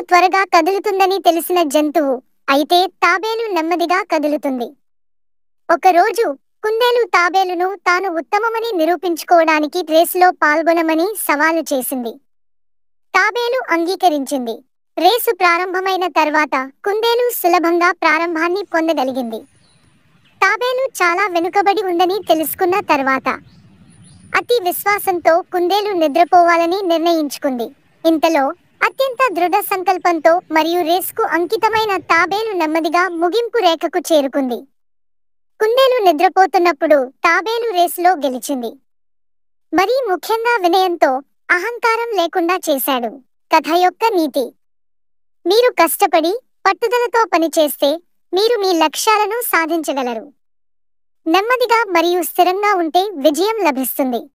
తాబేలు త్వరగా కదులుతుందని తెలిసిన జంతువు అయితే తాబేలు నెమ్మదిగా కదులుతుంది ఒకరోజు కుందేలు తాబేలును తాను ఉత్తమమని నిరూపించుకోవడానికి రేసులో పాల్గొనమని సవాలు చేసింది తాబేలు అంగీకరించింది రేసు ప్రారంభమైన తర్వాత కుందేలు సులభంగా ప్రారంభాన్ని పొందగలిగింది తాబేలు చాలా వెనుకబడి ఉందని తెలుసుకున్న తర్వాత అతి విశ్వాసంతో కుందేలు నిద్రపోవాలని నిర్ణయించుకుంది ఇంతలో అత్యంత దృఢ సంకల్పంతో మరియు రేస్కు అంకితమైన తాబేలు నెమ్మదిగా ముగింపు రేఖకు చేరుకుంది కుందేలు నిద్రపోతున్నప్పుడు తాబేలు రేసులో గెలిచింది మరీ ముఖ్యంగా వినయంతో అహంకారం లేకుండా చేశాడు కథ యొక్క నీతి మీరు కష్టపడి పట్టుదలతో పనిచేస్తే మీరు మీ లక్ష్యాలను సాధించగలరు నెమ్మదిగా మరియు స్థిరంగా ఉంటే విజయం లభిస్తుంది